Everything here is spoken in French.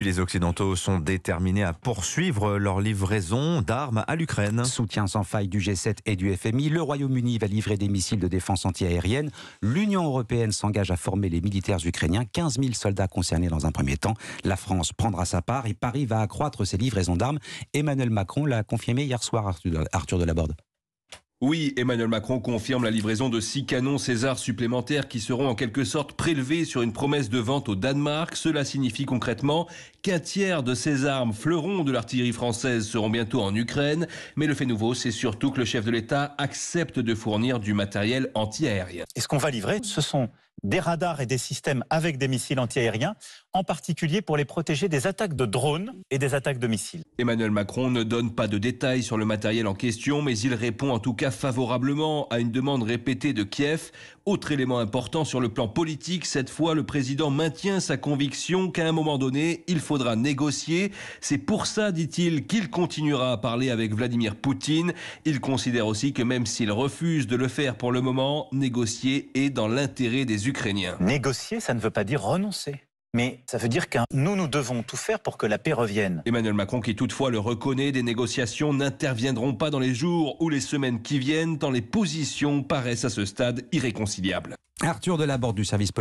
Les Occidentaux sont déterminés à poursuivre leur livraison d'armes à l'Ukraine. Soutien sans faille du G7 et du FMI, le Royaume-Uni va livrer des missiles de défense antiaérienne. L'Union européenne s'engage à former les militaires ukrainiens, 15 000 soldats concernés dans un premier temps. La France prendra sa part et Paris va accroître ses livraisons d'armes. Emmanuel Macron l'a confirmé hier soir, Arthur Delaborde. Oui, Emmanuel Macron confirme la livraison de six canons César supplémentaires qui seront en quelque sorte prélevés sur une promesse de vente au Danemark. Cela signifie concrètement qu'un tiers de ces armes fleurons de l'artillerie française seront bientôt en Ukraine. Mais le fait nouveau, c'est surtout que le chef de l'État accepte de fournir du matériel antiaérien. Et ce qu'on va livrer, ce sont des radars et des systèmes avec des missiles antiaériens en particulier pour les protéger des attaques de drones et des attaques de missiles. Emmanuel Macron ne donne pas de détails sur le matériel en question, mais il répond en tout cas favorablement à une demande répétée de Kiev. Autre élément important sur le plan politique, cette fois le président maintient sa conviction qu'à un moment donné, il faudra négocier. C'est pour ça, dit-il, qu'il continuera à parler avec Vladimir Poutine. Il considère aussi que même s'il refuse de le faire pour le moment, négocier est dans l'intérêt des Ukrainiens. Négocier, ça ne veut pas dire renoncer. Mais ça veut dire que nous, nous devons tout faire pour que la paix revienne. Emmanuel Macron, qui toutefois le reconnaît, des négociations n'interviendront pas dans les jours ou les semaines qui viennent, tant les positions paraissent à ce stade irréconciliables. Arthur Delaborde du service